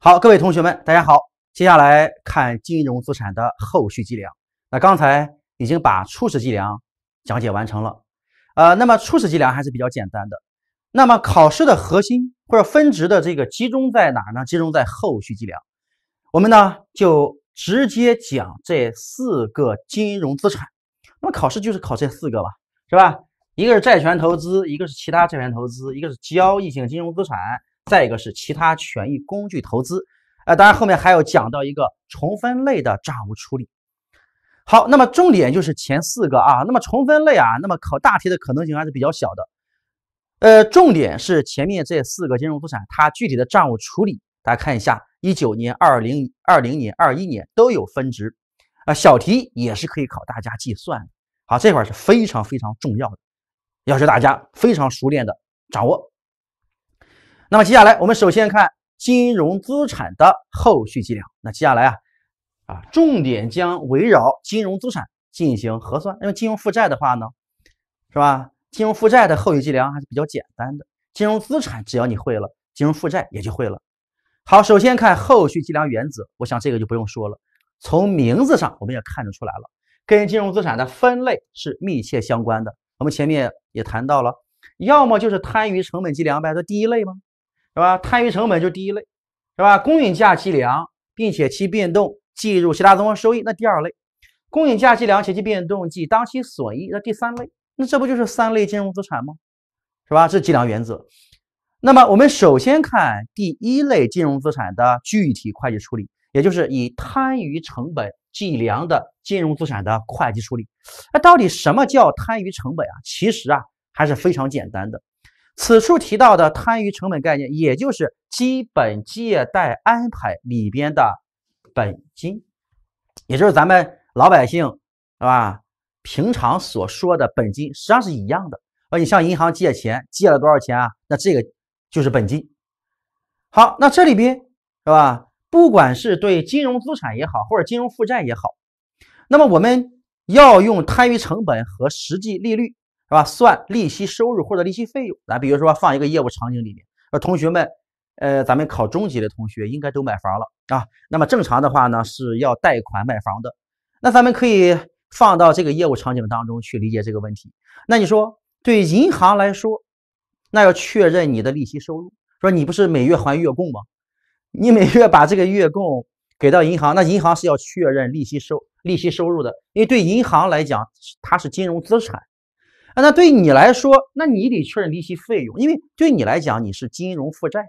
好，各位同学们，大家好。接下来看金融资产的后续计量。那刚才已经把初始计量讲解完成了，呃，那么初始计量还是比较简单的。那么考试的核心或者分值的这个集中在哪呢？集中在后续计量。我们呢就直接讲这四个金融资产。那么考试就是考这四个吧，是吧？一个是债权投资，一个是其他债权投资，一个是交易性金融资产。再一个是其他权益工具投资，呃，当然后面还有讲到一个重分类的账务处理。好，那么重点就是前四个啊，那么重分类啊，那么考大题的可能性还是比较小的，呃，重点是前面这四个金融资产它具体的账务处理，大家看一下，一九年、二零、二零年、二一年都有分值，啊，小题也是可以考大家计算。好，这块是非常非常重要的，要求大家非常熟练的掌握。那么接下来，我们首先看金融资产的后续计量。那接下来啊，啊，重点将围绕金融资产进行核算。因为金融负债的话呢，是吧？金融负债的后续计量还是比较简单的。金融资产只要你会了，金融负债也就会了。好，首先看后续计量原则，我想这个就不用说了。从名字上我们也看得出来了，跟金融资产的分类是密切相关的。我们前面也谈到了，要么就是摊余成本计量呗，这第一类吗？是吧？摊余成本就是第一类，是吧？公允价计量，并且其变动计入其他综合收益，那第二类，公允价计量且其变动计当期损益，那第三类，那这不就是三类金融资产吗？是吧？这计量原则。那么我们首先看第一类金融资产的具体会计处理，也就是以摊余成本计量的金融资产的会计处理。那到底什么叫摊余成本啊？其实啊还是非常简单的。此处提到的摊余成本概念，也就是基本借贷安排里边的本金，也就是咱们老百姓是吧，平常所说的本金，实际上是一样的。呃，你向银行借钱，借了多少钱啊？那这个就是本金。好，那这里边是吧，不管是对金融资产也好，或者金融负债也好，那么我们要用摊余成本和实际利率。是吧？算利息收入或者利息费用。咱比如说放一个业务场景里面，同学们，呃，咱们考中级的同学应该都买房了啊。那么正常的话呢，是要贷款买房的。那咱们可以放到这个业务场景当中去理解这个问题。那你说对银行来说，那要确认你的利息收入。说你不是每月还月供吗？你每月把这个月供给到银行，那银行是要确认利息收利息收入的，因为对银行来讲，它是金融资产。那对你来说，那你得确认利息费用，因为对你来讲，你是金融负债。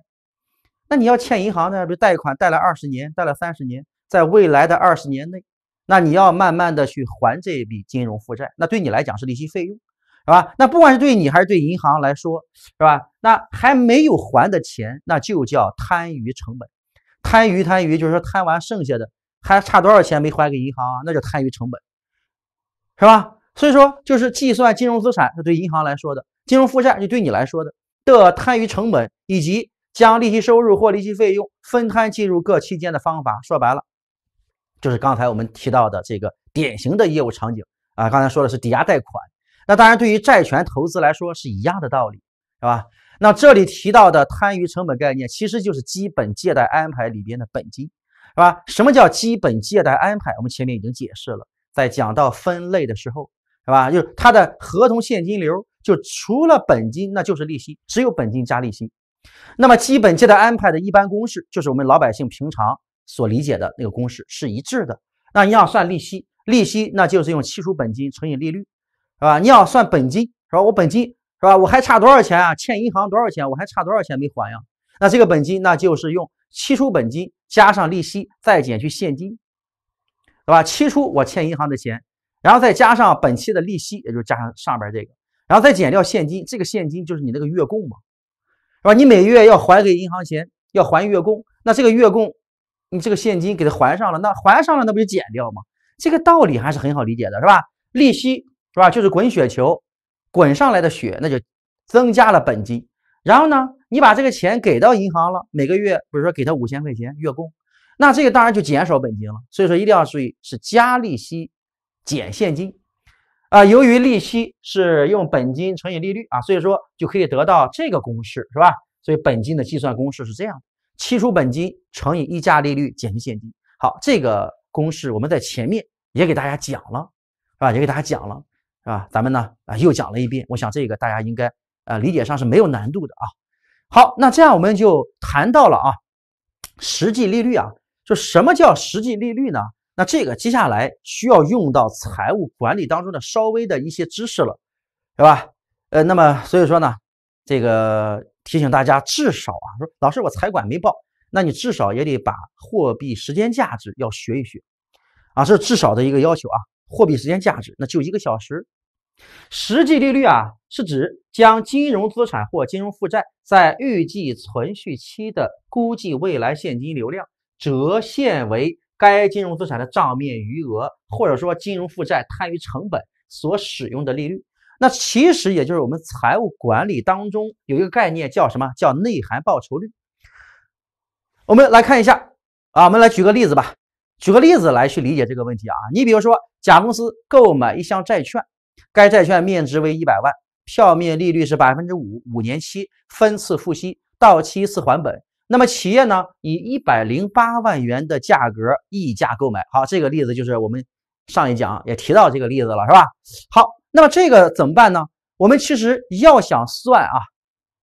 那你要欠银行的，比如贷款贷了二十年，贷了三十年，在未来的二十年内，那你要慢慢的去还这笔金融负债。那对你来讲是利息费用，是吧？那不管是对你还是对银行来说，是吧？那还没有还的钱，那就叫摊余成本。摊余摊余就是说摊完剩下的还差多少钱没还给银行啊？那叫摊余成本，是吧？所以说，就是计算金融资产是对银行来说的，金融负债就对你来说的的摊余成本，以及将利息收入或利息费用分摊进入各期间的方法。说白了，就是刚才我们提到的这个典型的业务场景啊。刚才说的是抵押贷款，那当然对于债权投资来说是一样的道理，是吧？那这里提到的摊余成本概念，其实就是基本借贷安排里边的本金，是吧？什么叫基本借贷安排？我们前面已经解释了，在讲到分类的时候。对吧？就是它的合同现金流，就除了本金那就是利息，只有本金加利息。那么基本借贷安排的一般公式，就是我们老百姓平常所理解的那个公式是一致的。那你要算利息，利息那就是用期初本金乘以利率，是吧？你要算本金，是吧？我本金，是吧？我还差多少钱啊？欠银行多少钱？我还差多少钱没还呀？那这个本金那就是用期初本金加上利息再减去现金，对吧？期初我欠银行的钱。然后再加上本期的利息，也就是加上上边这个，然后再减掉现金，这个现金就是你那个月供嘛，是吧？你每月要还给银行钱，要还月供，那这个月供，你这个现金给他还上了，那还上了，那不就减掉吗？这个道理还是很好理解的，是吧？利息是吧？就是滚雪球，滚上来的雪，那就增加了本金。然后呢，你把这个钱给到银行了，每个月比如说给他五千块钱月供，那这个当然就减少本金了。所以说一定要注意，是加利息。减现金，啊，由于利息是用本金乘以利率啊，所以说就可以得到这个公式，是吧？所以本金的计算公式是这样：期初本金乘以溢价利率减去现金。好，这个公式我们在前面也给大家讲了，是吧？也给大家讲了，是吧？咱们呢啊又讲了一遍，我想这个大家应该啊理解上是没有难度的啊。好，那这样我们就谈到了啊，实际利率啊，就什么叫实际利率呢？那这个接下来需要用到财务管理当中的稍微的一些知识了，是吧？呃，那么所以说呢，这个提醒大家，至少啊，说老师我财管没报，那你至少也得把货币时间价值要学一学啊，这至少的一个要求啊。货币时间价值那就一个小时，实际利率啊是指将金融资产或金融负债在预计存续期的估计未来现金流量折现为。该金融资产的账面余额，或者说金融负债摊余成本所使用的利率，那其实也就是我们财务管理当中有一个概念叫什么？叫内涵报酬率。我们来看一下啊，我们来举个例子吧，举个例子来去理解这个问题啊。你比如说，甲公司购买一项债券，该债券面值为一百万，票面利率是百分之五，五年期，分次付息，到期一次还本。那么企业呢，以一百零八万元的价格溢价购买，好，这个例子就是我们上一讲也提到这个例子了，是吧？好，那么这个怎么办呢？我们其实要想算啊，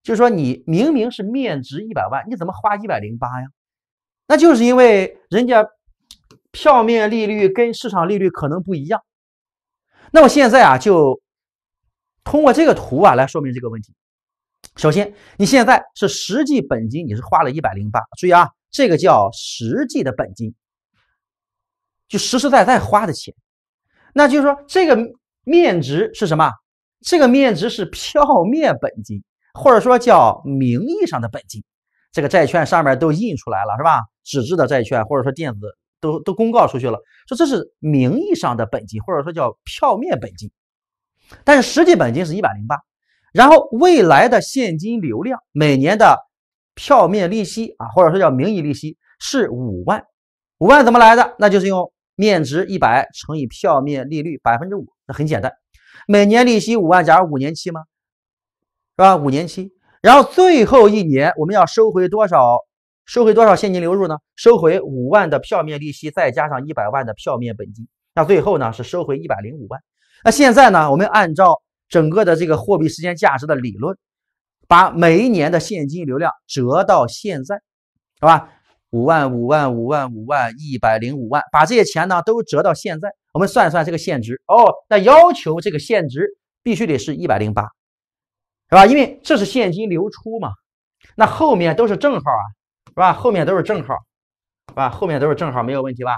就是说你明明是面值一百万，你怎么花一百零八呀？那就是因为人家票面利率跟市场利率可能不一样。那么现在啊，就通过这个图啊来说明这个问题。首先，你现在是实际本金，你是花了一百零八。注意啊，这个叫实际的本金，就实实在在花的钱。那就是说，这个面值是什么？这个面值是票面本金，或者说叫名义上的本金。这个债券上面都印出来了，是吧？纸质的债券或者说电子都都公告出去了，说这是名义上的本金，或者说叫票面本金。但是实际本金是一百零八。然后未来的现金流量每年的票面利息啊，或者说叫名义利息是五万，五万怎么来的？那就是用面值一百乘以票面利率百分之五，那很简单，每年利息五万，假如五年期吗？是吧？五年期，然后最后一年我们要收回多少？收回多少现金流入呢？收回五万的票面利息再加上一百万的票面本金，那最后呢是收回一百零五万。那现在呢，我们按照。整个的这个货币时间价值的理论，把每一年的现金流量折到现在，是吧？五万、五万、五万、五万、一百零五万，把这些钱呢都折到现在，我们算一算这个现值哦。那要求这个现值必须得是一百零八，是吧？因为这是现金流出嘛，那后面都是正号啊，是吧？后面都是正号，是吧？后面都是正号，没有问题吧？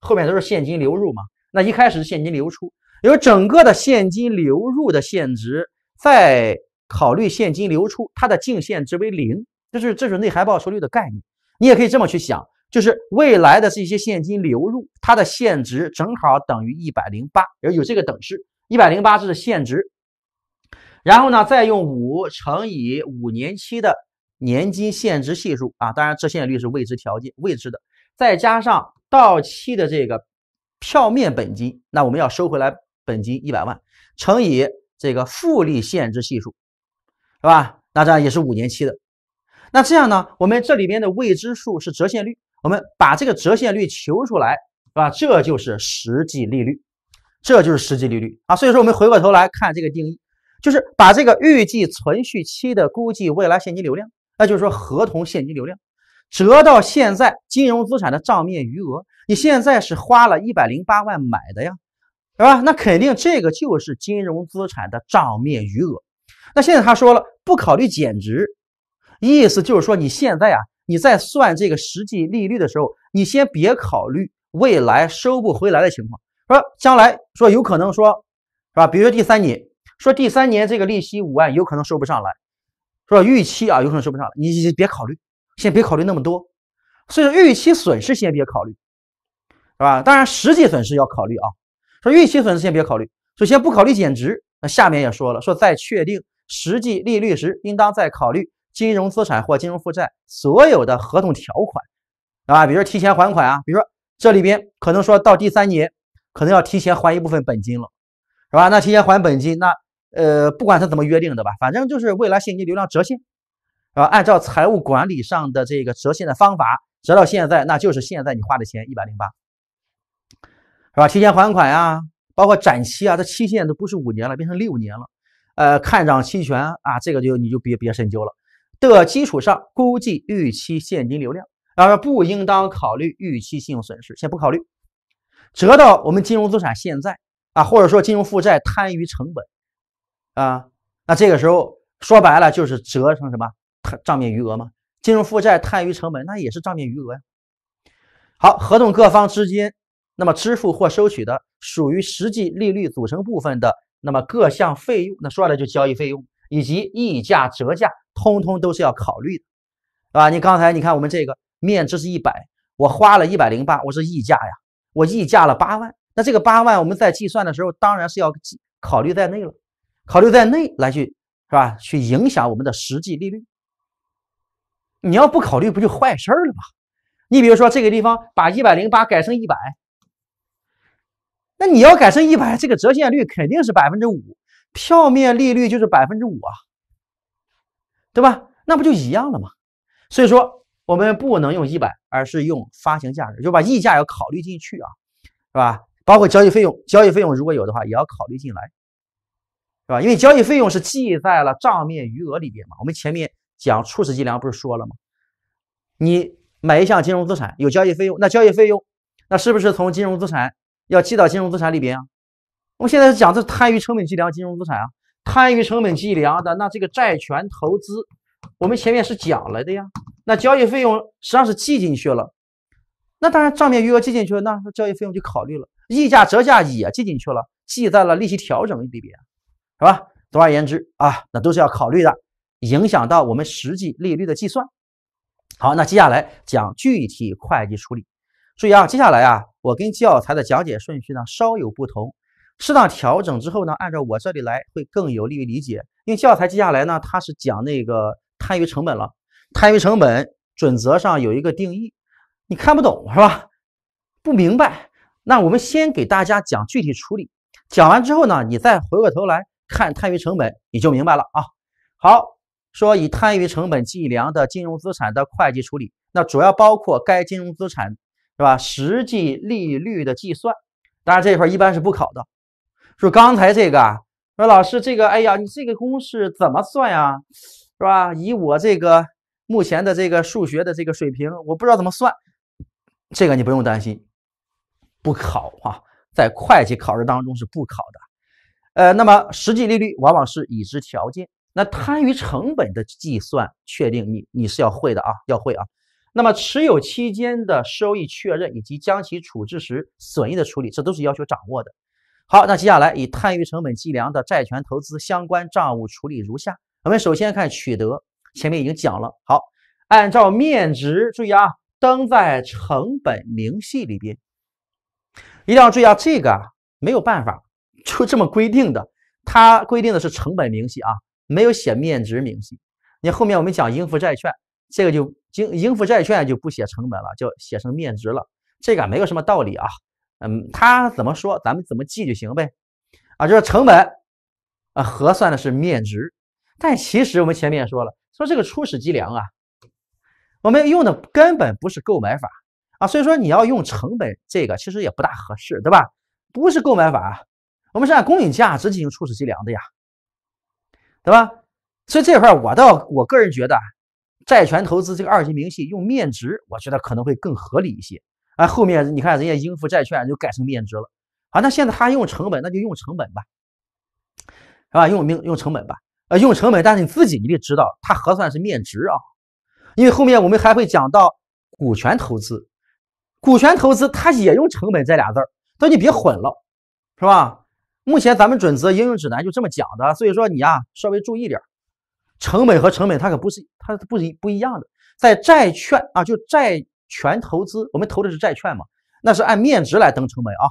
后面都是现金流入嘛，那一开始是现金流出。有整个的现金流入的现值，再考虑现金流出，它的净现值为零，这是这是内含报酬率的概念。你也可以这么去想，就是未来的这些现金流入，它的现值正好等于一百零八，有有这个等式，一百零八这是现值。然后呢，再用五乘以五年期的年金现值系数啊，当然折现率是未知条件，未知的，再加上到期的这个票面本金，那我们要收回来。本金一百万乘以这个复利限制系数，是吧？那这样也是五年期的。那这样呢？我们这里边的未知数是折现率，我们把这个折现率求出来，是吧？这就是实际利率，这就是实际利率啊！所以说，我们回过头来看这个定义，就是把这个预计存续期的估计未来现金流量，那就是说合同现金流量折到现在金融资产的账面余额。你现在是花了一百零八万买的呀。对吧？那肯定这个就是金融资产的账面余额。那现在他说了不考虑减值，意思就是说你现在啊，你在算这个实际利率的时候，你先别考虑未来收不回来的情况。说将来说有可能说，是吧？比如说第三年，说第三年这个利息五万有可能收不上来，说预期啊有可能收不上来，你别考虑，先别考虑那么多，所以说预期损失先别考虑，是吧？当然实际损失要考虑啊。说预期损失先别考虑，首先不考虑减值。那下面也说了，说在确定实际利率时，应当再考虑金融资产或金融负债所有的合同条款，啊比如说提前还款啊，比如说这里边可能说到第三年，可能要提前还一部分本金了，是吧？那提前还本金，那呃，不管他怎么约定的吧，反正就是未来现金流量折现，啊，按照财务管理上的这个折现的方法折到现在，那就是现在你花的钱一百零八。是吧？提前还款呀，包括展期啊，这期限都不是五年了，变成六年了。呃，看涨期权啊，这个就你就别别深究了。的基础上估计预期现金流量，然后不应当考虑预期信用损失，先不考虑。折到我们金融资产现在啊，或者说金融负债摊余成本啊，那这个时候说白了就是折成什么账面余额嘛？金融负债摊余成本那也是账面余额呀。好，合同各方之间。那么支付或收取的属于实际利率组成部分的那么各项费用，那说来就交易费用以及溢价折价，通通都是要考虑的，对吧？你刚才你看我们这个面值是一百，我花了一百零八，我是溢价呀，我溢价了八万，那这个八万我们在计算的时候当然是要计考虑在内了，考虑在内来去是吧？去影响我们的实际利率。你要不考虑，不就坏事儿了吗？你比如说这个地方把一百零八改成一百。那你要改成一百，这个折现率肯定是百分之五，票面利率就是百分之五啊，对吧？那不就一样了吗？所以说我们不能用一百，而是用发行价值，就把溢价要考虑进去啊，是吧？包括交易费用，交易费用如果有的话也要考虑进来，是吧？因为交易费用是记在了账面余额里边嘛。我们前面讲初始计量不是说了吗？你买一项金融资产有交易费用，那交易费用那是不是从金融资产？要记到金融资产里边啊！我们现在是讲这摊余成本计量金融资产啊，摊余成本计量的那这个债权投资，我们前面是讲了的呀。那交易费用实际上是记进去了，那当然账面余额记进去了，那交易费用就考虑了，溢价折价也记进去了，记在了利息调整里边，是吧？总而言之啊，那都是要考虑的，影响到我们实际利率的计算。好，那接下来讲具体会计处理。注意啊，接下来啊。我跟教材的讲解顺序呢稍有不同，适当调整之后呢，按照我这里来会更有利于理解。因为教材接下来呢，它是讲那个摊余成本了，摊余成本准则上有一个定义，你看不懂是吧？不明白？那我们先给大家讲具体处理，讲完之后呢，你再回过头来看摊余成本，你就明白了啊。好，说以摊余成本计量的金融资产的会计处理，那主要包括该金融资产。是吧？实际利率的计算，当然这一块一般是不考的。说刚才这个，说老师这个，哎呀，你这个公式怎么算呀？是吧？以我这个目前的这个数学的这个水平，我不知道怎么算。这个你不用担心，不考哈，在会计考试当中是不考的。呃，那么实际利率往往是已知条件，那摊余成本的计算确定，你你是要会的啊，要会啊。那么持有期间的收益确认以及将其处置时损益的处理，这都是要求掌握的。好，那接下来以摊余成本计量的债权投资相关账务处理如下。我们首先看取得，前面已经讲了。好，按照面值，注意啊，登在成本明细里边，一定要注意啊，这个啊没有办法，就这么规定的。它规定的是成本明细啊，没有写面值明细。你后面我们讲应付债券，这个就。应应付债券就不写成本了，就写成面值了，这个没有什么道理啊，嗯，他怎么说，咱们怎么记就行呗，啊，就是成本啊，核算的是面值，但其实我们前面说了，说这个初始计量啊，我们用的根本不是购买法啊，所以说你要用成本这个其实也不大合适，对吧？不是购买法，我们是按公允价值进行初始计量的呀，对吧？所以这块我倒我个人觉得。债权投资这个二级明细用面值，我觉得可能会更合理一些。啊，后面你看人家应付债券就改成面值了。啊，那现在他用成本，那就用成本吧，是吧？用面用成本吧。呃，用成本，但是你自己你得知道，它核算是面值啊。因为后面我们还会讲到股权投资，股权投资它也用成本这俩字儿，所以你别混了，是吧？目前咱们准则应用指南就这么讲的，所以说你呀稍微注意点儿。成本和成本，它可不是，它不是不一样的。在债券啊，就债权投资，我们投的是债券嘛，那是按面值来登成本啊。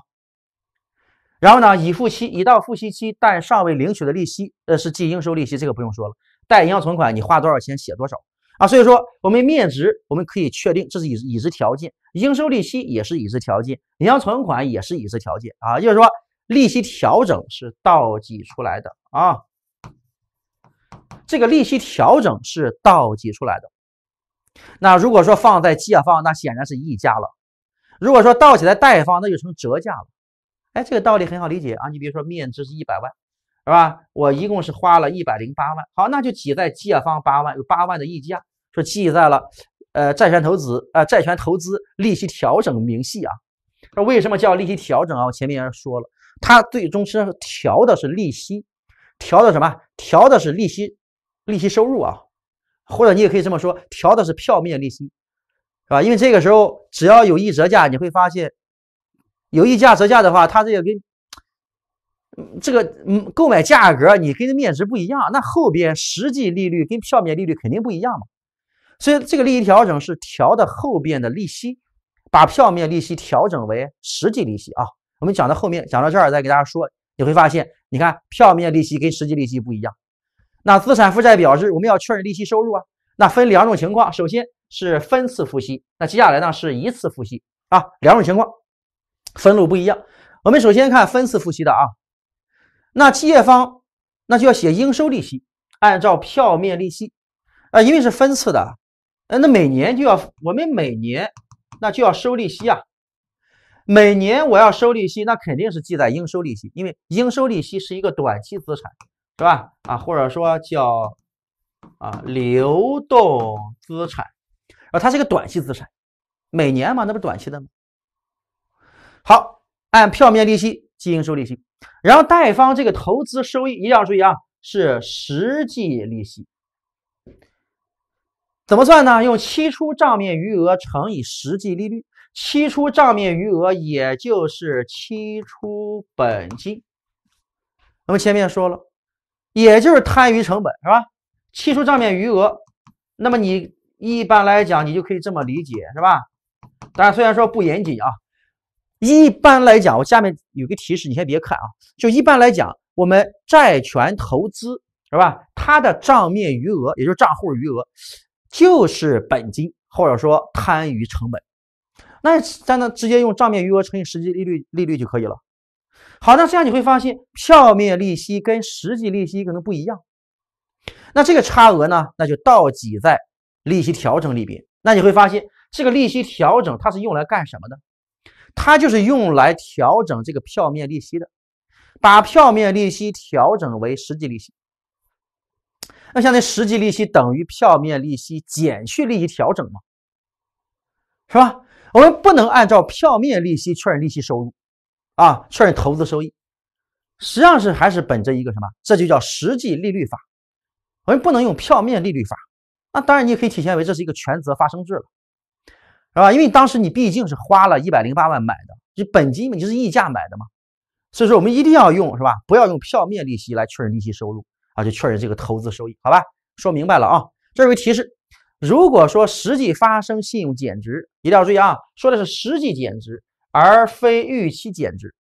然后呢，已付期已到付息期但尚未领取的利息，呃，是计应收利息，这个不用说了。带银行存款，你花多少钱写多少啊？所以说，我们面值我们可以确定这是已已知条件，应收利息也是已知条件，银行存款也是已知条件啊。就是说，利息调整是倒计出来的啊。这个利息调整是倒计出来的。那如果说放在借方，那显然是溢价了；如果说倒起来贷方，那就成折价了。哎，这个道理很好理解啊。你比如说面值是一百万，是吧？我一共是花了一百零八万。好，那就挤在借方八万，有八万的溢价，说记在了呃债权投资呃债权投资利息调整明细啊。那为什么叫利息调整啊？我前面也说了，它最终是调的是利息。调的什么？调的是利息，利息收入啊，或者你也可以这么说，调的是票面利息，是吧？因为这个时候只要有议折价，你会发现有溢价折价的话，它这个跟这个嗯购买价格你跟面值不一样，那后边实际利率跟票面利率肯定不一样嘛。所以这个利益调整是调的后边的利息，把票面利息调整为实际利息啊。我们讲到后面，讲到这儿再给大家说。你会发现，你看票面利息跟实际利息不一样。那资产负债表是，我们要确认利息收入啊。那分两种情况，首先是分次付息，那接下来呢是一次付息啊，两种情况分录不一样。我们首先看分次付息的啊，那借方那就要写应收利息，按照票面利息啊，因为是分次的，呃，那每年就要我们每年那就要收利息啊。每年我要收利息，那肯定是记在应收利息，因为应收利息是一个短期资产，是吧？啊，或者说叫啊流动资产，啊，它是一个短期资产，每年嘛，那不短期的吗？好，按票面利息记应收利息，然后贷方这个投资收益一定要注意啊，是实际利息，怎么算呢？用期初账面余额乘以实际利率。期初账面余额也就是期初本金，那么前面说了，也就是摊余成本，是吧？期初账面余额，那么你一般来讲你就可以这么理解，是吧？当然，虽然说不严谨啊，一般来讲，我下面有个提示，你先别看啊。就一般来讲，我们债权投资是吧？它的账面余额，也就是账户余额，就是本金或者说摊余成本。那咱那直接用账面余额乘以实际利率利率就可以了。好，那这样你会发现票面利息跟实际利息可能不一样。那这个差额呢，那就倒挤在利息调整里边。那你会发现这个利息调整它是用来干什么的？它就是用来调整这个票面利息的，把票面利息调整为实际利息。那现在实际利息等于票面利息减去利息调整嘛，是吧？我们不能按照票面利息确认利息收入，啊，确认投资收益，实际上是还是本着一个什么？这就叫实际利率法。我们不能用票面利率法。那当然，你也可以体现为这是一个权责发生制了，是吧？因为当时你毕竟是花了一百零八万买的，你本金嘛，就是溢价买的嘛，所以说我们一定要用，是吧？不要用票面利息来确认利息收入，啊，就确认这个投资收益，好吧？说明白了啊，这有个提示。如果说实际发生信用减值，一定要注意啊，说的是实际减值而非预期减值。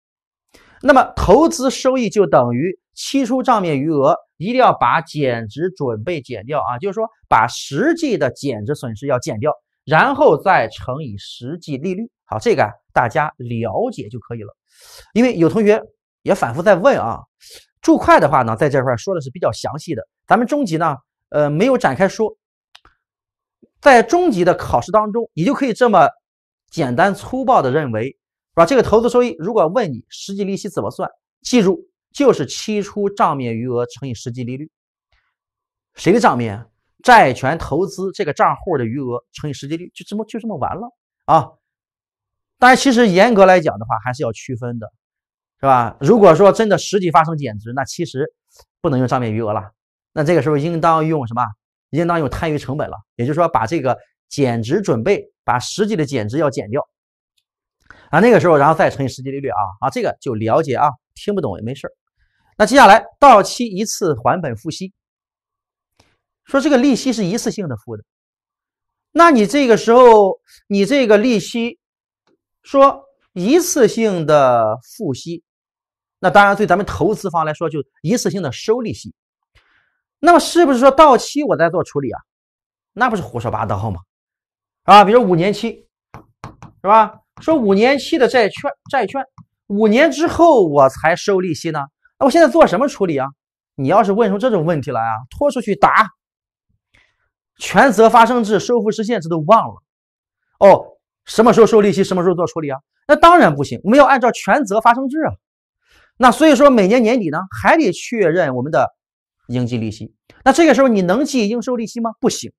那么投资收益就等于期初账面余额，一定要把减值准备减掉啊，就是说把实际的减值损失要减掉，然后再乘以实际利率。好，这个大家了解就可以了。因为有同学也反复在问啊，注会的话呢，在这块说的是比较详细的，咱们中级呢，呃，没有展开说。在中级的考试当中，你就可以这么简单粗暴地认为，是吧？这个投资收益，如果问你实际利息怎么算，记住就是期初账面余额乘以实际利率。谁的账面？债权投资这个账户的余额乘以实际利率，就这么就这么完了啊？但是其实严格来讲的话，还是要区分的，是吧？如果说真的实际发生减值，那其实不能用账面余额了，那这个时候应当用什么？应当用摊余成本了，也就是说，把这个减值准备，把实际的减值要减掉啊。那个时候，然后再乘以实际利率啊啊，这个就了解啊，听不懂也没事那接下来到期一次还本付息，说这个利息是一次性的付的，那你这个时候你这个利息说一次性的付息，那当然对咱们投资方来说就一次性的收利息。那么是不是说到期我再做处理啊？那不是胡说八道吗？啊，比如五年期，是吧？说五年期的债券，债券五年之后我才收利息呢，那我现在做什么处理啊？你要是问出这种问题了啊，拖出去打！权责发生制、收付实现制都忘了哦？什么时候收利息，什么时候做处理啊？那当然不行，我们要按照权责发生制啊。那所以说每年年底呢，还得确认我们的。应计利息，那这个时候你能计应收利息吗？不行。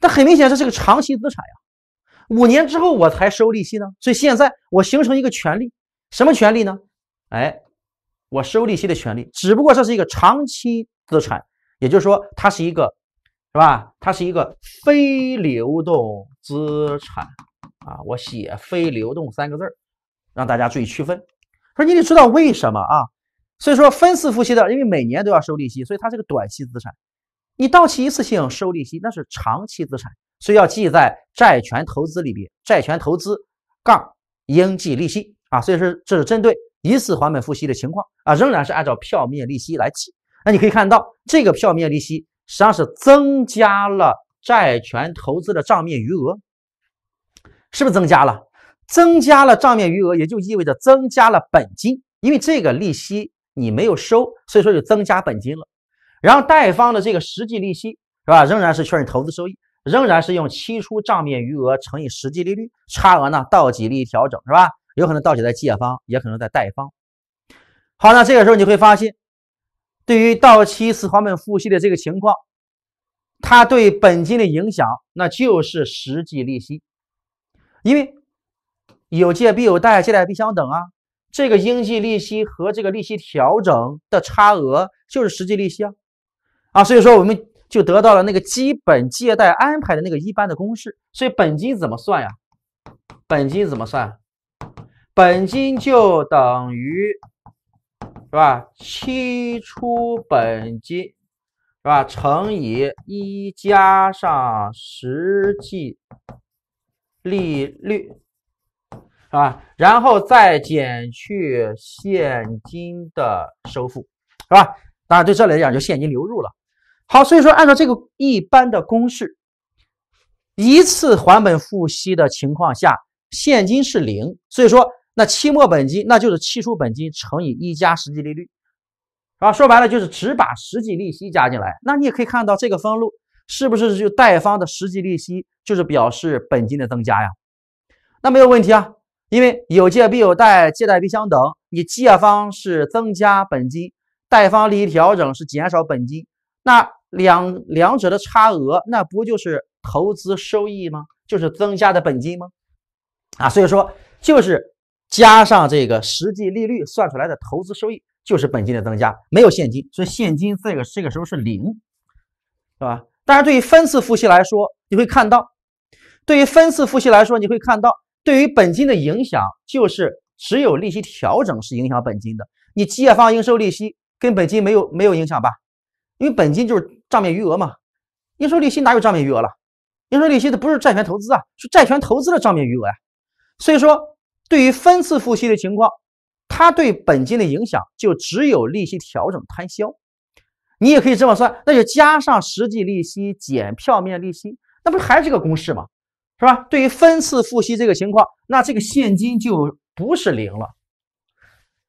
那很明显这是个长期资产呀，五年之后我才收利息呢，所以现在我形成一个权利，什么权利呢？哎，我收利息的权利。只不过这是一个长期资产，也就是说它是一个，是吧？它是一个非流动资产啊，我写非流动三个字儿，让大家注意区分。说你得知道为什么啊？所以说分次付息的，因为每年都要收利息，所以它是个短期资产。你到期一次性收利息，那是长期资产，所以要记在债权投资里边。债权投资杠应计利息啊。所以说这是针对一次还本付息的情况啊，仍然是按照票面利息来计。那你可以看到，这个票面利息实际上是增加了债权投资的账面余额，是不是增加了？增加了账面余额，也就意味着增加了本金，因为这个利息。你没有收，所以说就增加本金了。然后贷方的这个实际利息是吧，仍然是确认投资收益，仍然是用期初账面余额乘以实际利率，差额呢到期利调整是吧？有可能到期在借方，也可能在贷方。好，那这个时候你会发现，对于到期四还本付息的这个情况，它对本金的影响那就是实际利息，因为有借必有贷，借贷必相等啊。这个应计利息和这个利息调整的差额就是实际利息啊，啊，所以说我们就得到了那个基本借贷安排的那个一般的公式。所以本金怎么算呀？本金怎么算？本金就等于，是吧？期初本金，是吧？乘以一加上实际利率。啊，然后再减去现金的收付，是吧？当然，对这来讲就现金流入了。好，所以说按照这个一般的公式，一次还本付息的情况下，现金是零，所以说那期末本金那就是期初本金乘以一加实际利率。啊，说白了就是只把实际利息加进来。那你也可以看到这个分录是不是就贷方的实际利息就是表示本金的增加呀？那没有问题啊。因为有借必有贷，借贷必相等。你借方是增加本金，贷方利益调整是减少本金，那两两者的差额，那不就是投资收益吗？就是增加的本金吗？啊，所以说就是加上这个实际利率算出来的投资收益，就是本金的增加，没有现金，所以现金这个这个时候是零，是吧？当然，对于分次付息来说，你会看到，对于分次付息来说，你会看到。对于本金的影响，就是只有利息调整是影响本金的。你借方应收利息跟本金没有没有影响吧？因为本金就是账面余额嘛，应收利息哪有账面余额了？应收利息它不是债权投资啊，是债权投资的账面余额呀。所以说，对于分次付息的情况，它对本金的影响就只有利息调整摊销。你也可以这么算，那就加上实际利息减票面利息，那不还是这个公式吗？是吧？对于分次付息这个情况，那这个现金就不是零了，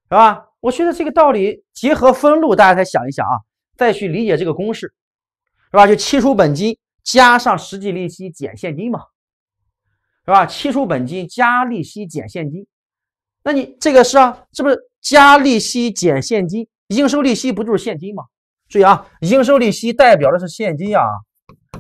是吧？我觉得这个道理结合分录，大家再想一想啊，再去理解这个公式，是吧？就期初本金加上实际利息减现金嘛，是吧？期初本金加利息减现金，那你这个是啊，这不是加利息减现金？应收利息不就是现金吗？注意啊，应收利息代表的是现金啊，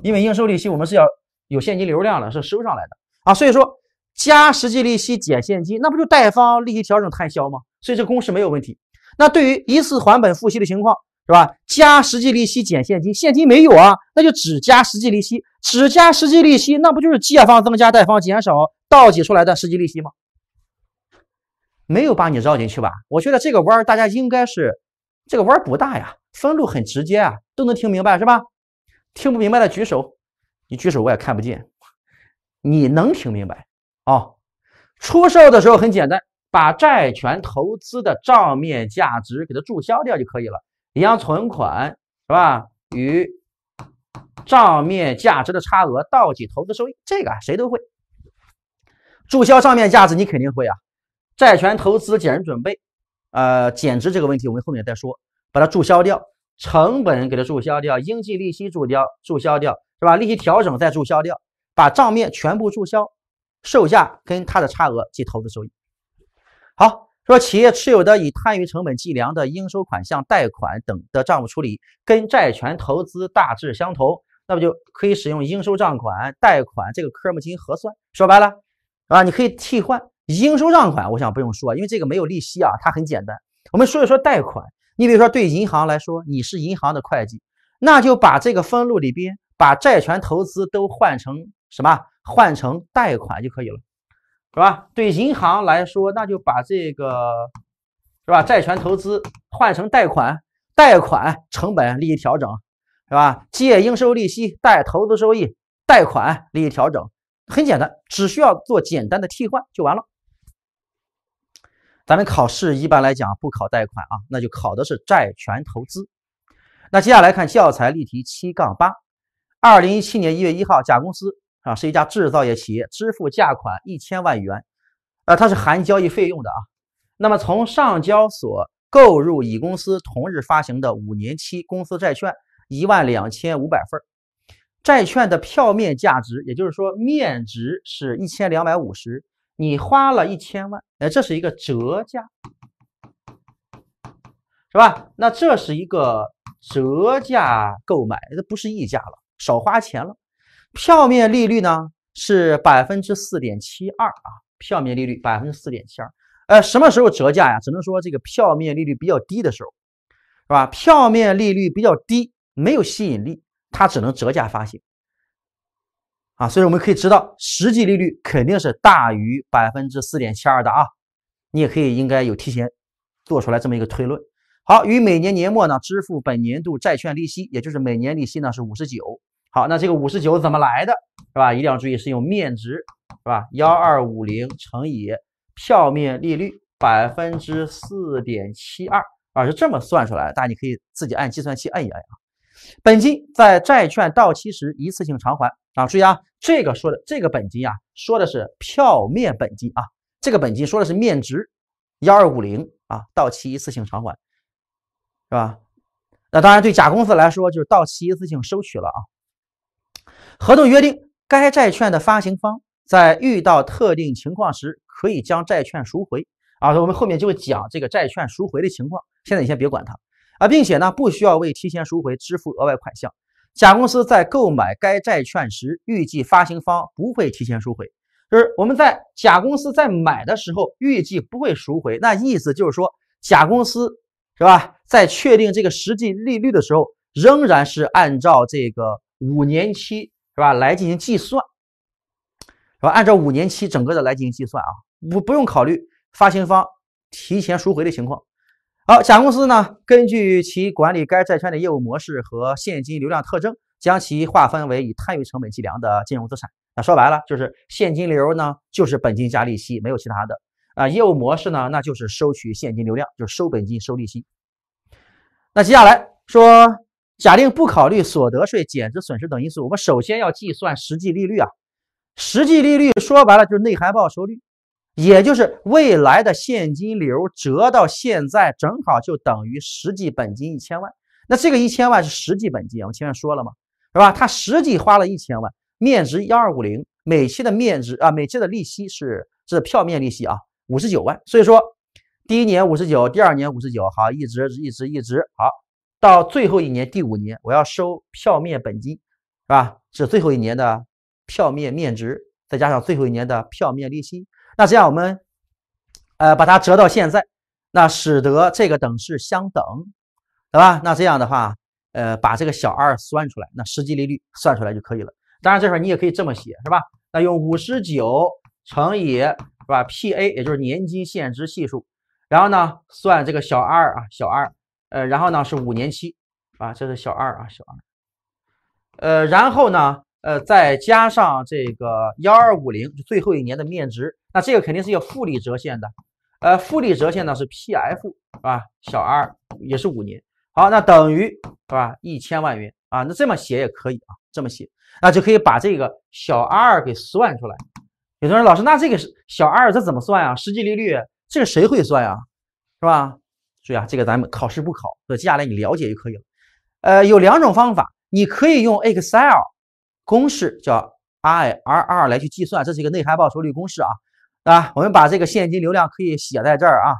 因为应收利息我们是要。有现金流量了，是收上来的啊，所以说加实际利息减现金，那不就贷方利息调整摊销吗？所以这公式没有问题。那对于一次还本付息的情况，是吧？加实际利息减现金，现金没有啊，那就只加实际利息，只加实际利息，那不就是借方增加，贷方减少，倒挤出来的实际利息吗？没有把你绕进去吧？我觉得这个弯大家应该是，这个弯不大呀，分路很直接啊，都能听明白是吧？听不明白的举手。你举手我也看不见，你能听明白啊？出售的时候很简单，把债权投资的账面价值给它注销掉就可以了。银行存款是吧？与账面价值的差额倒底投资收益，这个谁都会。注销账面价值你肯定会啊。债权投资减值准备，呃，减值这个问题我们后面再说，把它注销掉，成本给它注销掉，应计利息注销注销掉。是吧？利息调整再注销掉，把账面全部注销，售价跟它的差额计投资收益。好，说企业持有的以摊余成本计量的应收款项、贷款等的账务处理，跟债权投资大致相同，那么就可以使用应收账款、贷款这个科目进行核算？说白了，啊，你可以替换应收账款，我想不用说，因为这个没有利息啊，它很简单。我们说一说贷款，你比如说对银行来说，你是银行的会计，那就把这个分录里边。把债权投资都换成什么？换成贷款就可以了，是吧？对银行来说，那就把这个，是吧？债权投资换成贷款，贷款成本、利益调整，是吧？借应收利息，贷投资收益，贷款利益调整，很简单，只需要做简单的替换就完了。咱们考试一般来讲不考贷款啊，那就考的是债权投资。那接下来看教材例题七杠八。二零一七年一月一号，甲公司啊是一家制造业企业，支付价款一千万元，呃，它是含交易费用的啊。那么从上交所购入乙公司同日发行的五年期公司债券一万两千五百份，债券的票面价值，也就是说面值是一千两百五十，你花了一千万，哎，这是一个折价，是吧？那这是一个折价购买，那不是溢价了。少花钱了，票面利率呢是百分之四点七二啊，票面利率百分之四点七二，呃，什么时候折价呀？只能说这个票面利率比较低的时候，是吧？票面利率比较低，没有吸引力，它只能折价发行啊。所以我们可以知道，实际利率肯定是大于百分之四点七二的啊。你也可以应该有提前做出来这么一个推论。好，于每年年末呢支付本年度债券利息，也就是每年利息呢是五十九。好，那这个五十九怎么来的？是吧？一定要注意是用面值，是吧？幺二五零乘以票面利率百分之四点七二，啊，是这么算出来的。大家你可以自己按计算器按一按啊。本金在债券到期时一次性偿还啊。注意啊，这个说的这个本金啊，说的是票面本金啊。这个本金说的是面值幺二五零啊，到期一次性偿还，是吧？那当然，对甲公司来说就是到期一次性收取了啊。合同约定，该债券的发行方在遇到特定情况时，可以将债券赎回。啊，我们后面就会讲这个债券赎回的情况。现在你先别管它，啊，并且呢，不需要为提前赎回支付额外款项。甲公司在购买该债券时，预计发行方不会提前赎回。就是我们在甲公司在买的时候，预计不会赎回。那意思就是说，甲公司是吧，在确定这个实际利率的时候，仍然是按照这个五年期。是吧？来进行计算，是吧？按照五年期整个的来进行计算啊，不不用考虑发行方提前赎回的情况。好，甲公司呢，根据其管理该债券的业务模式和现金流量特征，将其划分为以摊余成本计量的金融资产。那说白了就是现金流呢，就是本金加利息，没有其他的啊。业务模式呢，那就是收取现金流量，就是收本金收利息。那接下来说。假定不考虑所得税、减值损失等因素，我们首先要计算实际利率啊。实际利率说白了就是内含报酬率，也就是未来的现金流折到现在正好就等于实际本金一千万。那这个一千万是实际本金啊，我前面说了嘛，是吧？他实际花了一千万，面值幺二五零，每期的面值啊，每期的利息是这是票面利息啊，五十九万。所以说，第一年五十九，第二年五十九，好，一直一直一直好。到最后一年第五年，我要收票面本金，是吧？是最后一年的票面面值，再加上最后一年的票面利息。那这样我们，呃，把它折到现在，那使得这个等式相等，对吧？那这样的话，呃，把这个小 r 算出来，那实际利率算出来就可以了。当然，这儿你也可以这么写，是吧？那用五十九乘以是吧，P/A，也就是年金现值系数，然后呢，算这个小 r 啊，小 r。呃，然后呢是五年期，啊，这是小二啊，小二。呃，然后呢，呃，再加上这个幺二五零最后一年的面值，那这个肯定是要复利折现的。呃，复利折现呢是 P F 是吧？小二也是五年。好，那等于是吧，一千万元啊，那这么写也可以啊，这么写，那就可以把这个小二给算出来。有同学说，老师，那这个是小二这怎么算呀？实际利率这个谁会算呀？是吧？注意啊，这个咱们考试不考，所以接下来你了解就可以了。呃，有两种方法，你可以用 Excel 公式叫 IRR 来去计算，这是一个内含报酬率公式啊，啊，我们把这个现金流量可以写在这儿啊，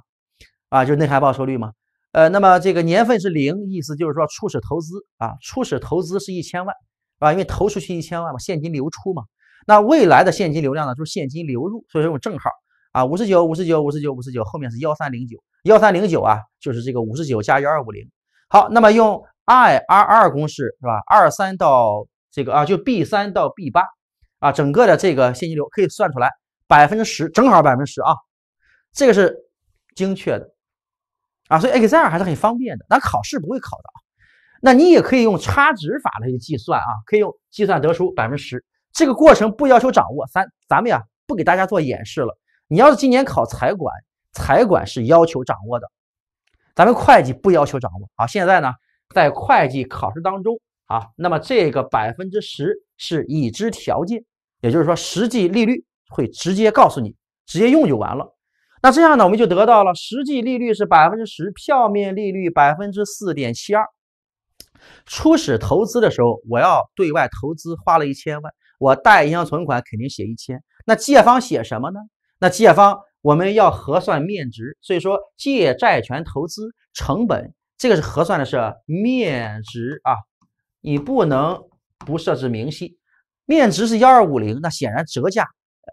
啊，就是内含报酬率嘛。呃，那么这个年份是零，意思就是说初始投资啊，初始投资是一千万，啊，因为投出去一千万嘛，现金流出嘛。那未来的现金流量呢，就是现金流入，所以说用正号啊，五十九、五十九、五十九、五十九，后面是幺三零九。幺三零九啊，就是这个五十九加幺二五零。好，那么用 IRR 公式是吧？二三到这个啊，就 B 三到 B 八啊，整个的这个现金流可以算出来百分之十，正好百分之十啊，这个是精确的啊。所以 Excel 还是很方便的，那考试不会考的啊。那你也可以用差值法来计算啊，可以用计算得出百分之十，这个过程不要求掌握。咱咱们呀不给大家做演示了。你要是今年考财管。财管是要求掌握的，咱们会计不要求掌握啊。现在呢，在会计考试当中啊，那么这个百分之十是已知条件，也就是说实际利率会直接告诉你，直接用就完了。那这样呢，我们就得到了实际利率是百分之十，票面利率百分之四点七二。初始投资的时候，我要对外投资花了一千万，我贷银行存款肯定写一千，那借方写什么呢？那借方。我们要核算面值，所以说借债权投资成本，这个是核算的是面值啊，你不能不设置明细，面值是幺二五零，那显然折价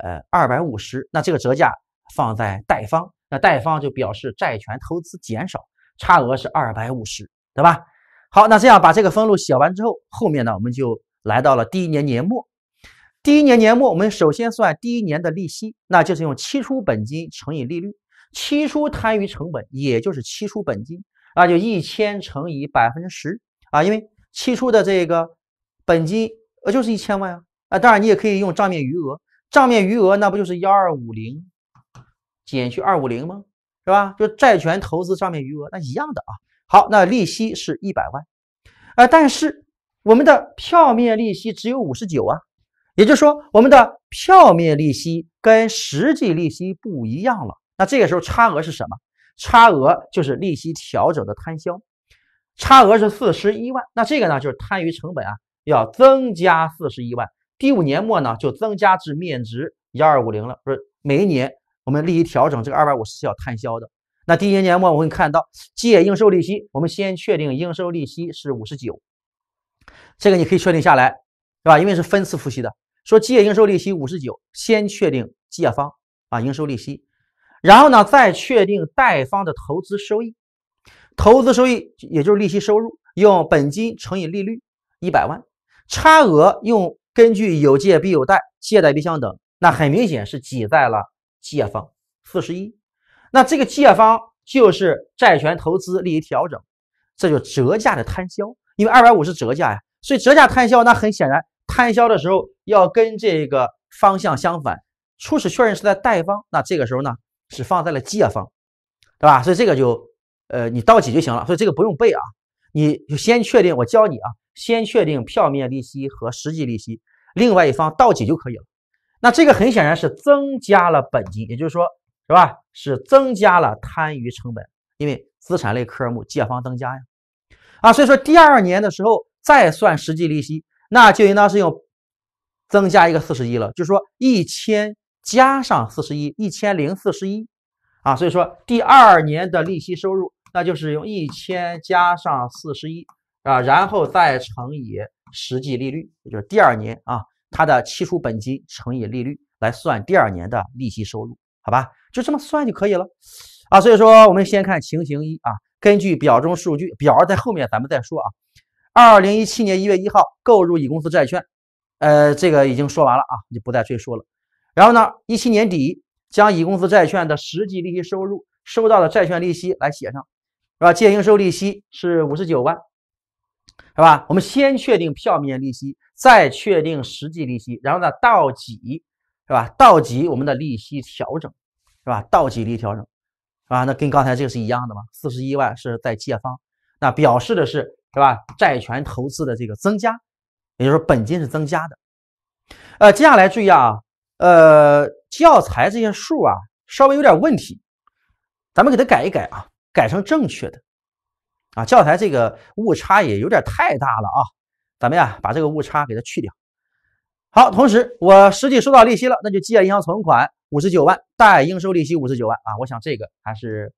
呃二百五十，那这个折价放在贷方，那贷方就表示债权投资减少，差额是二百五十，对吧？好，那这样把这个分录写完之后，后面呢我们就来到了第一年年末。第一年年末，我们首先算第一年的利息，那就是用期初本金乘以利率。期初摊余成本也就是期初本金啊，就一千乘以百分之十啊，因为期初的这个本金呃就是一千万呀啊，当然你也可以用账面余额，账面余额那不就是幺二五零减去二五零吗？是吧？就债权投资账面余额那一样的啊。好，那利息是一百万啊，但是我们的票面利息只有五十九啊。也就是说，我们的票面利息跟实际利息不一样了。那这个时候差额是什么？差额就是利息调整的摊销，差额是四十一万。那这个呢，就是摊余成本啊，要增加四十一万。第五年末呢，就增加至面值幺二五零了。不是每一年我们利息调整这个二百五十是要摊销的。那第一年末，我们看到借应收利息，我们先确定应收利息是五十九，这个你可以确定下来。对吧？因为是分次付息的，说借应收利息五十九，先确定借方啊，应收利息，然后呢，再确定贷方的投资收益，投资收益也就是利息收入，用本金乘以利率一百万，差额用根据有借必有贷，借贷必相等，那很明显是挤在了借方四十一，那这个借方就是债权投资利益调整，这就折价的摊销，因为二百五是折价呀，所以折价摊销，那很显然。摊销的时候要跟这个方向相反，初始确认是在贷方，那这个时候呢是放在了借方，对吧？所以这个就呃你倒挤就行了，所以这个不用背啊，你就先确定，我教你啊，先确定票面利息和实际利息，另外一方倒挤就可以了。那这个很显然是增加了本金，也就是说是吧？是增加了摊余成本，因为资产类科目借方增加呀，啊，所以说第二年的时候再算实际利息。那就应当是用增加一个四十一了，就是说一千加上四十一，一千零四十一啊，所以说第二年的利息收入，那就是用一千加上四十一啊，然后再乘以实际利率，也就是第二年啊，它的期初本金乘以利率来算第二年的利息收入，好吧，就这么算就可以了啊，所以说我们先看情形一啊，根据表中数据，表二在后面咱们再说啊。二零一七年一月一号购入乙公司债券，呃，这个已经说完了啊，就不再赘述了。然后呢，一七年底将乙公司债券的实际利息收入收到的债券利息来写上，是吧？借应收利息是五十九万，是吧？我们先确定票面利息，再确定实际利息，然后呢，到几，是吧？到几我们的利息调整是吧？到几利息调整啊，那跟刚才这个是一样的嘛？四十一万是在借方，那表示的是。是吧？债权投资的这个增加，也就是本金是增加的。呃，接下来注意啊，呃，教材这些数啊稍微有点问题，咱们给它改一改啊，改成正确的啊。教材这个误差也有点太大了啊，咱们呀把这个误差给它去掉。好，同时我实际收到利息了，那就借银行存款五十九万，贷应收利息五十九万啊。我想这个还是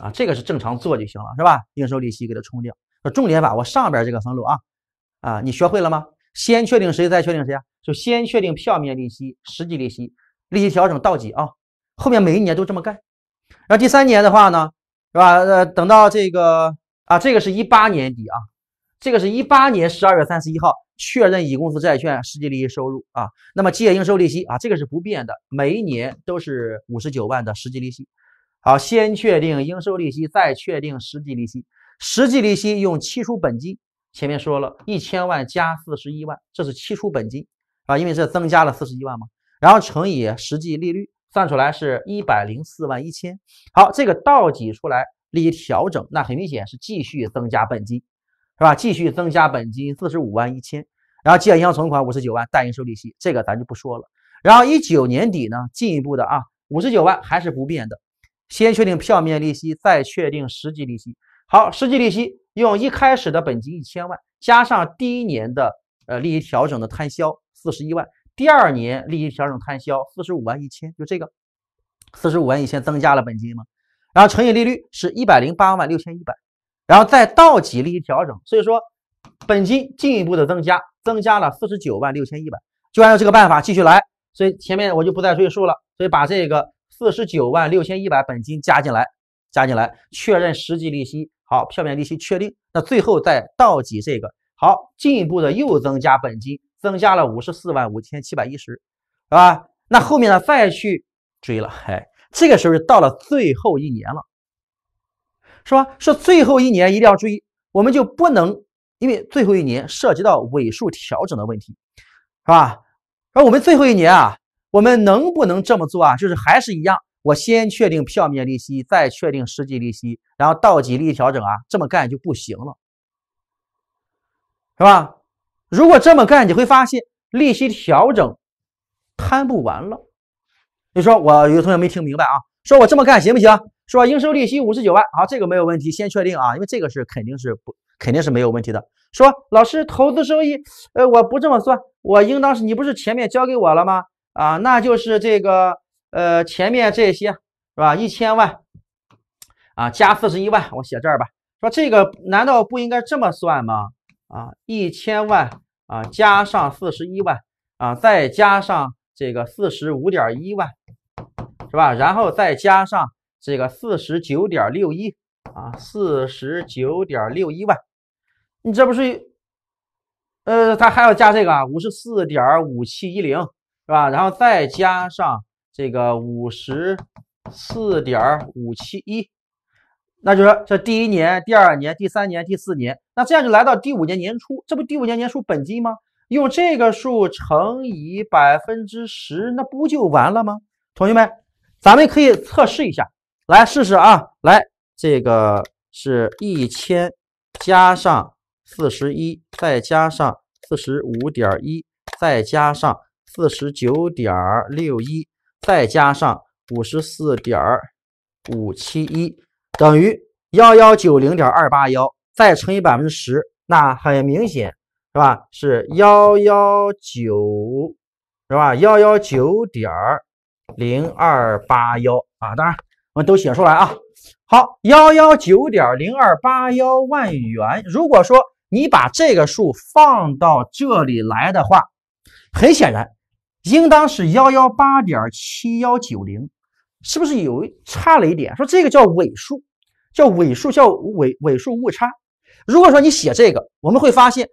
啊，这个是正常做就行了，是吧？应收利息给它冲掉。重点把握上边这个分路啊，啊，你学会了吗？先确定谁，再确定谁啊？就先确定票面利息、实际利息、利息调整到几啊？后面每一年都这么干。然后第三年的话呢，是吧？呃，等到这个啊，这个是一八年底啊，这个是一八年十二月三十一号确认乙公司债券实际利息收入啊。那么，计应收利息啊，这个是不变的，每一年都是五十九万的实际利息。好，先确定应收利息，再确定实际利息。实际利息用期初本金，前面说了，一千万加四十一万，这是期初本金啊，因为这增加了四十一万嘛。然后乘以实际利率，算出来是一百零四万一千。好，这个倒挤出来利息调整，那很明显是继续增加本金，是吧？继续增加本金四十五万一千，然后借银行存款五十九万，贷应收利息，这个咱就不说了。然后一九年底呢，进一步的啊，五十九万还是不变的，先确定票面利息，再确定实际利息。好，实际利息用一开始的本金一千万加上第一年的呃利益调整的摊销四十一万，第二年利益调整摊销四十五万一千，就这个四十五万一千增加了本金吗？然后乘以利率是一百零八万六千一百，然后再倒挤利息调整，所以说本金进一步的增加，增加了四十九万六千一百，就按照这个办法继续来，所以前面我就不再赘述了，所以把这个四十九万六千一百本金加进来。加进来，确认实际利息，好，票面利息确定，那最后再倒挤这个，好，进一步的又增加本金，增加了五十四万五千七百一十，是吧？那后面呢，再去追了，哎，这个时候到了最后一年了，是吧？说最后一年一定要注意，我们就不能因为最后一年涉及到尾数调整的问题，是吧？而我们最后一年啊，我们能不能这么做啊？就是还是一样。我先确定票面利息，再确定实际利息，然后到几利调整啊？这么干就不行了，是吧？如果这么干，你会发现利息调整摊不完了。你说我有同学没听明白啊？说我这么干行不行？说应收利息五十九万好，这个没有问题，先确定啊，因为这个是肯定是不肯定是没有问题的。说老师投资收益，呃，我不这么算，我应当是你不是前面交给我了吗？啊，那就是这个。呃，前面这些是吧？一千万啊，加四十一万，我写这儿吧。说这个难道不应该这么算吗？啊，一千万啊，加上四十一万啊，再加上这个四十五点一万，是吧？然后再加上这个四十九点六一啊，四十九点六一万，你这不是呃，他还要加这个五十四点五七一零，是吧？然后再加上。这个五十四点五七一，那就是说，这第一年、第二年、第三年、第四年，那这样就来到第五年年初，这不第五年年初本金吗？用这个数乘以百分之十，那不就完了吗？同学们，咱们可以测试一下，来试试啊！来，这个是一千加上四十一，再加上四十五点一，再加上四十九点六一。再加上五十四点五七一，等于幺幺九零点二八幺，再乘以百分之十，那很明显是吧？是幺幺九是吧？幺幺九点零二八幺啊，当然我们都写出来啊。好，幺幺九点零二八幺万元。如果说你把这个数放到这里来的话，很显然。应当是幺幺八点七幺九零，是不是有差了一点？说这个叫尾数，叫尾数，叫尾尾数误差。如果说你写这个，我们会发现，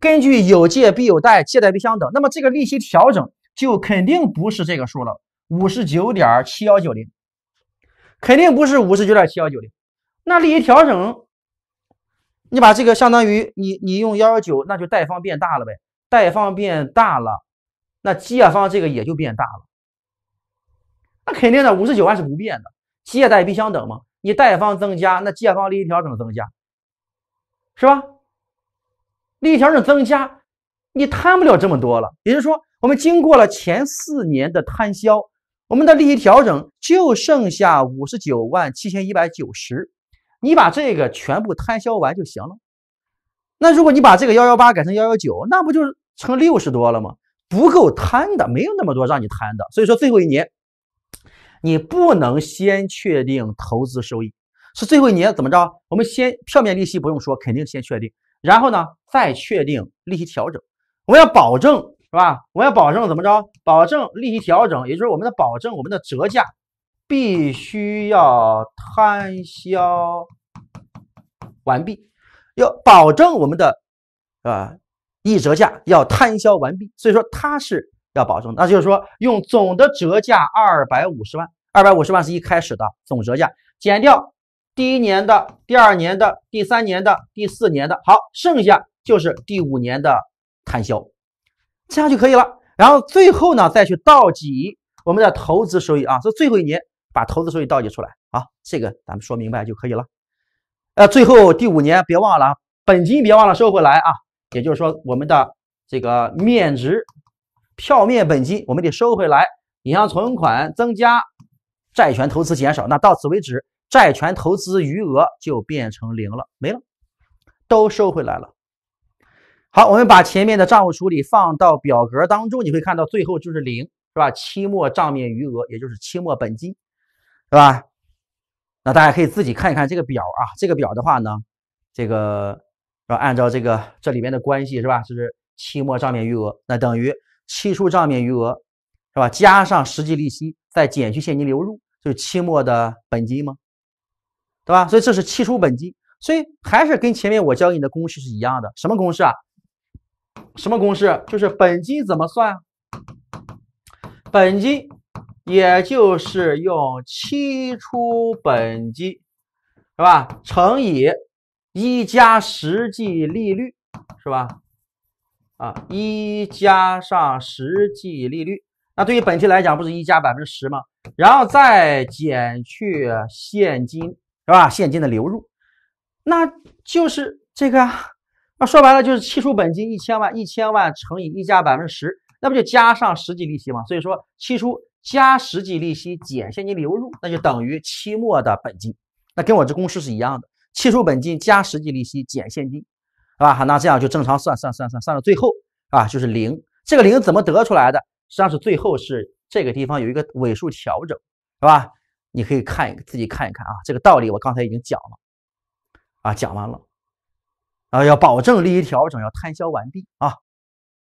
根据有借必有贷，借贷必相等，那么这个利息调整就肯定不是这个数了，五十九点七幺九零，肯定不是五十九点七幺九零。那利息调整，你把这个相当于你你用幺幺九，那就贷方变大了呗，贷方变大了。那借方这个也就变大了，那肯定的，五十九万是不变的，借贷必相等嘛。你贷方增加，那借方利益条怎么增加？是吧？利益条是增加，你摊不了这么多了。也就是说，我们经过了前四年的摊销，我们的利益调整就剩下五十九万七千一百九十，你把这个全部摊销完就行了。那如果你把这个幺幺八改成幺幺九，那不就成六十多了吗？不够摊的，没有那么多让你摊的，所以说最后一年，你不能先确定投资收益，是最后一年怎么着？我们先票面利息不用说，肯定先确定，然后呢，再确定利息调整。我们要保证是吧？我们要保证怎么着？保证利息调整，也就是我们的保证，我们的折价必须要摊销完毕，要保证我们的，呃一折价要摊销完毕，所以说它是要保证，那就是说用总的折价二百五十万，二百五十万是一开始的总折价，减掉第一年的、第二年的、第三年的、第四年的，好，剩下就是第五年的摊销，这样就可以了。然后最后呢，再去倒挤我们的投资收益啊，所以最后一年把投资收益倒挤出来啊，这个咱们说明白就可以了。呃，最后第五年别忘了本金，别忘了收回来啊。也就是说，我们的这个面值、票面本金，我们得收回来，银行存款增加，债权投资减少。那到此为止，债权投资余额就变成零了，没了，都收回来了。好，我们把前面的账务处理放到表格当中，你会看到最后就是零，是吧？期末账面余额，也就是期末本金，是吧？那大家可以自己看一看这个表啊，这个表的话呢，这个。是按照这个这里面的关系，是吧？是期末账面余额，那等于期初账面余额，是吧？加上实际利息，再减去现金流入，就是期末的本金吗？对吧？所以这是期初本金。所以还是跟前面我教你的公式是一样的。什么公式啊？什么公式？就是本金怎么算？本金也就是用期初本金，是吧？乘以一加实际利率是吧？啊，一加上实际利率，那对于本期来讲，不是一加百分之十吗？然后再减去现金是吧？现金的流入，那就是这个啊。那说白了就是期初本金一千万，一千万乘以一加百分之十，那不就加上实际利息吗？所以说期初加实际利息减现金流入，那就等于期末的本金。那跟我这公式是一样的。期初本金加实际利息减现金，是吧？那这样就正常算算算算算到最后啊，就是零。这个零怎么得出来的？实际上，是最后是这个地方有一个尾数调整，是吧？你可以看自己看一看啊，这个道理我刚才已经讲了，啊，讲完了，啊，要保证利益调整要摊销完毕啊。